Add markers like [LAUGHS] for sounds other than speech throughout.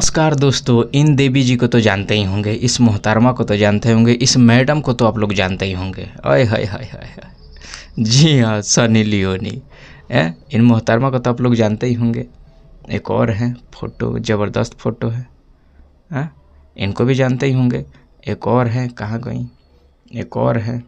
नमस्कार दोस्तों इन देवी जी को तो जानते ही होंगे इस मोहतरमा को तो जानते होंगे इस मैडम को तो आप लोग जानते ही होंगे अय हाय हाय हाय जी हाँ सनी लियोनी ए इन मोहतरमा को तो आप लोग जानते ही होंगे एक और हैं फोटो ज़बरदस्त फोटो है आ? इनको भी जानते ही होंगे एक और हैं कहाँ गई एक और हैं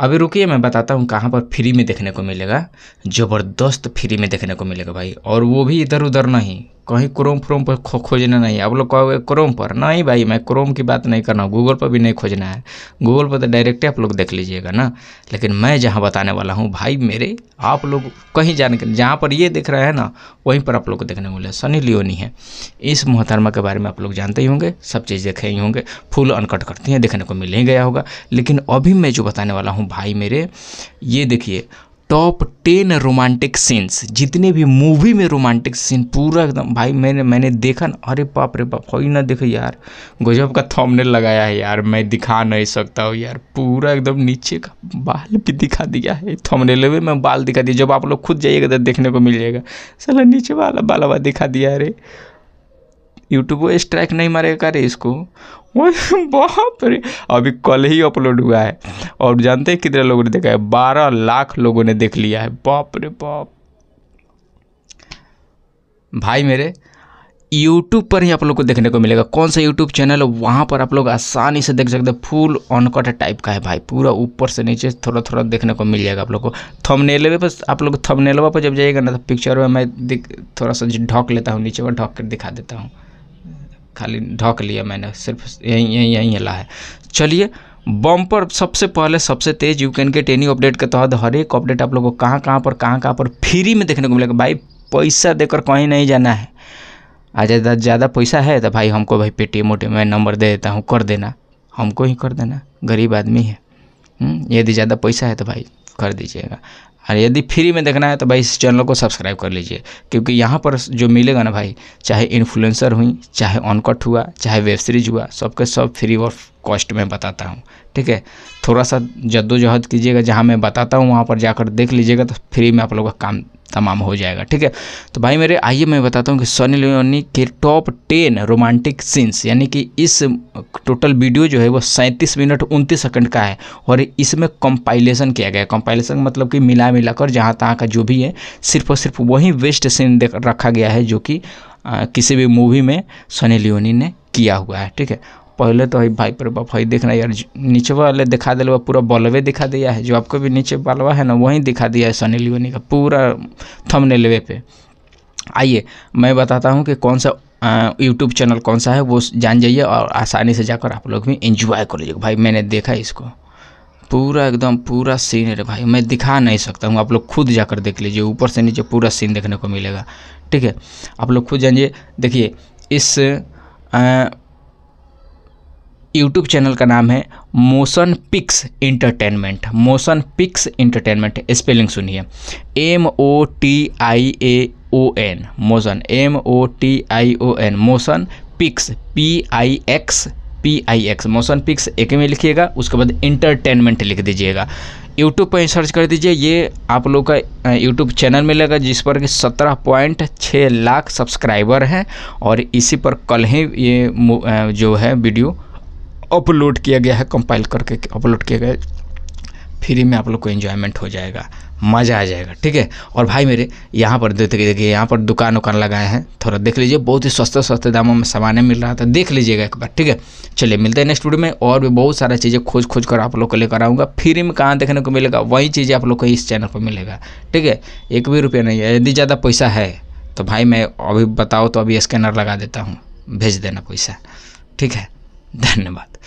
अभी रुकिए मैं बताता हूँ कहाँ पर फ्री में देखने को मिलेगा ज़बरदस्त फ्री में देखने को मिलेगा भाई और वो भी इधर उधर नहीं कहीं क्रोम फ्रोम पर खो खोजना नहीं आप लोग कहोगे क्रोम पर नहीं भाई मैं क्रोम की बात नहीं कर रहा हूँ गूगल पर भी नहीं खोजना है गूगल पर तो डायरेक्ट आप लोग देख लीजिएगा ना लेकिन मैं जहाँ बताने वाला हूँ भाई मेरे आप लोग कहीं जाने के जहाँ पर ये देख रहे हैं ना वहीं पर आप लोग को देखने को मिले सनी लियोनी है इस मोहतरमा के बारे में आप लोग जानते ही होंगे सब चीज़ देखे ही होंगे फुल अनकट करती हैं देखने को मिल ही गया होगा लेकिन अभी मैं जो बताने वाला हूँ भाई मेरे ये देखिए टॉप टेन रोमांटिक सीन्स जितने भी मूवी में रोमांटिक सीन पूरा एकदम भाई मैंने मैंने देखा ना अरे बाप रे बाप कोई ना देखे यार गजब का थंबनेल लगाया है यार मैं दिखा नहीं सकता हूँ यार पूरा एकदम नीचे का बाल भी दिखा दिया है थंबनेल में मैं बाल दिखा दिया जब आप लोग खुद जाइएगा तो देखने को मिल जाएगा सला नीचे वाला बाल वाला दिखा दिया अरे यूट्यूब स्ट्राइक नहीं मारेगा कार्य इसको बाप रे अभी कल ही अपलोड हुआ है और जानते हैं कितने लोगों ने देखा है बारह लाख लोगों ने देख लिया है बाप रे बाप भाई मेरे यूट्यूब पर ही आप लोग को देखने को मिलेगा कौन सा यूट्यूब चैनल है वहाँ पर आप लोग आसानी से देख सकते हैं फुल ऑनकट टाइप का है भाई पूरा ऊपर से नीचे थोड़ा थोड़ा देखने को मिल जाएगा आप लोग को थमनेलवे पर आप लोग थमनेलवा पर जब जाइएगा ना तो पिक्चर में मैं थोड़ा सा ढक लेता हूँ नीचे पर ढक कर दिखा देता हूँ खाली ढक लिया मैंने सिर्फ यहीं यहीं यहीं हिला है चलिए बम्पर सबसे पहले सबसे तेज you can get any update के तहत हर एक अपडेट आप लोगों को कहाँ कहाँ पर कहाँ कहाँ पर फ्री में देखने को मिलेगा भाई पैसा देकर कहीं नहीं जाना है आज ज़्यादा ज़्यादा पैसा है तो भाई हमको भाई पेटीएम ओटीएम में नंबर दे देता हूँ कर देना हमको ही कर देना गरीब आदमी है हम्म, यदि ज़्यादा पैसा है तो भाई कर दीजिएगा और हाँ, यदि फ्री में देखना है तो भाई इस चैनल को सब्सक्राइब कर लीजिए क्योंकि यहाँ पर जो मिलेगा ना भाई चाहे इन्फ्लुएंसर हुई चाहे ऑनकट हुआ चाहे वेब सीरीज हुआ सबके सब फ्री और कॉस्ट में बताता हूँ ठीक है थोड़ा सा जद्दोजहद कीजिएगा जहाँ मैं बताता हूँ वहाँ पर जाकर देख लीजिएगा तो फ्री में आप लोग का काम तमाम हो जाएगा ठीक है तो भाई मेरे आइए मैं बताता हूँ कि सोनी लियोनी के टॉप टेन रोमांटिक सीन्स यानी कि इस टोटल वीडियो जो है वो सैंतीस मिनट उनतीस सेकंड का है और इसमें कंपाइलेशन किया गया है कंपाइलेशन मतलब कि मिला मिलाकर जहाँ तहाँ का जो भी है सिर्फ और सिर्फ वही वेस्ट सीन रखा गया है जो कि किसी भी मूवी में सोनी लियोनी ने किया हुआ है ठीक है पहले तो हई पर बाप हई देखना यार नीचे वाले दिखा दिल बा पूरा बल्बे दिखा दिया है जो आपको भी नीचे बॉलवा है ना वहीं दिखा दिया है सनी लियोनी का पूरा लेवे पे आइए मैं बताता हूँ कि कौन सा यूट्यूब चैनल कौन सा है वो जान जाइए और आसानी से जाकर आप लोग भी इंजॉय कर लीजिए भाई मैंने देखा इसको पूरा एकदम पूरा सीन है भाई मैं दिखा नहीं सकता हूँ आप लोग खुद जाकर देख लीजिए ऊपर से नीचे पूरा सीन देखने को मिलेगा ठीक है आप लोग खुद जानिए देखिए इस यूट्यूब चैनल का नाम है Motion Pix Entertainment Motion Pix Entertainment spelling सुनिए M O T I A O N Motion M O T I O N Motion Pix P I X P I X Motion Pix एक में लिखिएगा उसके बाद entertainment लिख दीजिएगा YouTube पर search कर दीजिए ये आप लोग का यूट्यूब चैनल मिलेगा जिस पर कि सत्रह पॉइंट छः लाख सब्सक्राइबर हैं और इसी पर कल ही ये जो है वीडियो अपलोड किया गया है कंपाइल करके अपलोड किया गया फ्री में आप लोग को इन्जॉयमेंट हो जाएगा मज़ा आ जाएगा ठीक है और भाई मेरे यहाँ पर देखिए देखिए यहाँ पर दुकान वकान लगाए हैं थोड़ा देख लीजिए बहुत ही सस्ते सस्ते दामों में सामान मिल रहा था देख लीजिएगा एक बार ठीक है चलिए मिलते हैं नेक्स्ट वीडियो में और भी बहुत सारा चीज़ें खोज खोज कर आप लोग को लेकर आऊँगा फ्री में कहाँ देखने को मिलेगा वही चीज़ें आप लोग को इस चैनल पर मिलेगा ठीक है एक भी रुपया नहीं है यदि ज़्यादा पैसा है तो भाई मैं अभी बताओ तो अभी स्कैनर लगा देता हूँ भेज देना पैसा ठीक है [LAUGHS] धन्यवाद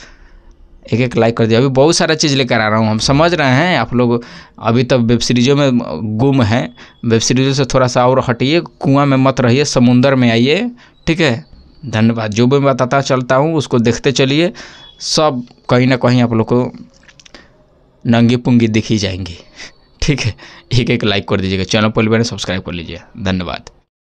एक एक लाइक कर दिया अभी बहुत सारा चीज़ लेकर आ रहा हूँ हम समझ रहे हैं आप लोग अभी तक वेब सीरीज़ों में गुम हैं वेब सीरीज़ों से थोड़ा सा और हटिए कुआं में मत रहिए समुंदर में आइए ठीक है धन्यवाद जो भी मैं बताता चलता हूँ उसको देखते चलिए सब कहीं ना कहीं आप लोग को नंगी पुंगी दिखी जाएंगी [LAUGHS] ठीक है एक एक लाइक कर दीजिएगा चैनल पर सब्सक्राइब कर लीजिए धन्यवाद